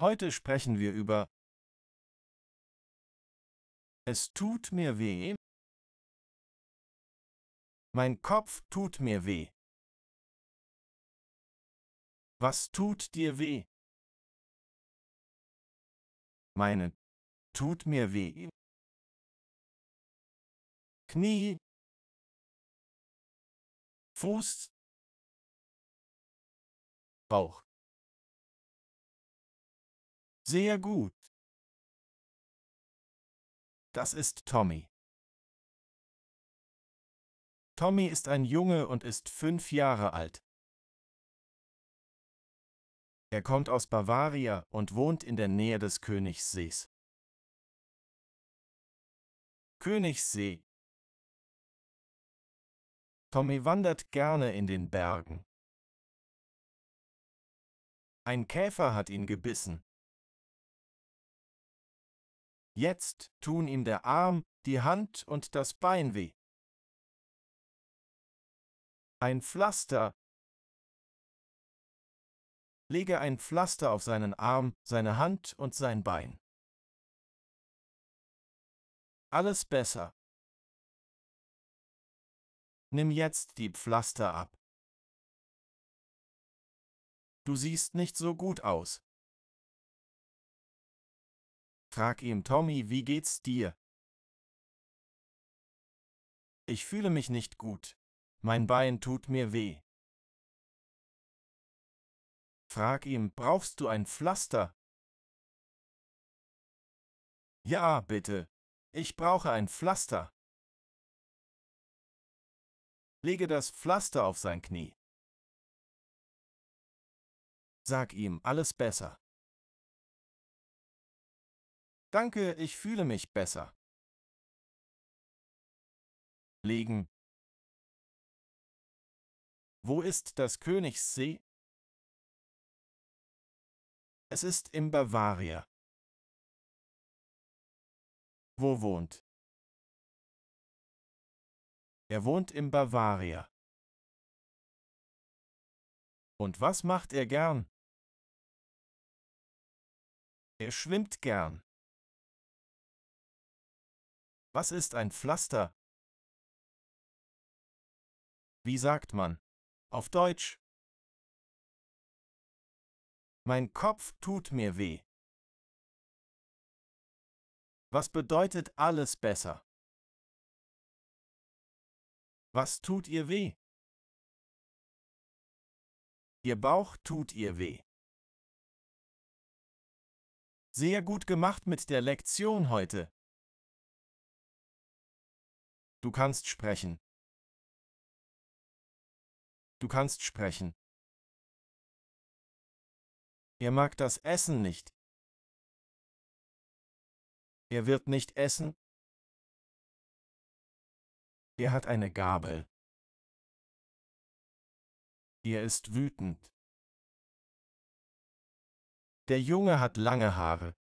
Heute sprechen wir über Es tut mir weh. Mein Kopf tut mir weh. Was tut dir weh? Meine tut mir weh. Knie. Fuß. Bauch. Sehr gut. Das ist Tommy. Tommy ist ein Junge und ist fünf Jahre alt. Er kommt aus Bavaria und wohnt in der Nähe des Königssees. Königssee. Tommy wandert gerne in den Bergen. Ein Käfer hat ihn gebissen. Jetzt tun ihm der Arm, die Hand und das Bein weh. Ein Pflaster. Lege ein Pflaster auf seinen Arm, seine Hand und sein Bein. Alles besser. Nimm jetzt die Pflaster ab. Du siehst nicht so gut aus frag ihn Tommy, wie geht's dir? Ich fühle mich nicht gut. Mein Bein tut mir weh. Frag ihm, brauchst du ein Pflaster? Ja, bitte. Ich brauche ein Pflaster. Lege das Pflaster auf sein Knie. Sag ihm, alles besser. Danke, ich fühle mich besser. Liegen. Wo ist das Königssee? Es ist in Bavaria. Wo wohnt? Er wohnt in Bavaria. Und was macht er gern? Er schwimmt gern. Was ist ein Pflaster? Wie sagt man? Auf Deutsch. Mein Kopf tut mir weh. Was bedeutet alles besser? Was tut ihr weh? Ihr Bauch tut ihr weh. Sehr gut gemacht mit der Lektion heute. Du kannst sprechen. Du kannst sprechen. Er mag das Essen nicht. Er wird nicht essen. Er hat eine Gabel. Er ist wütend. Der Junge hat lange Haare.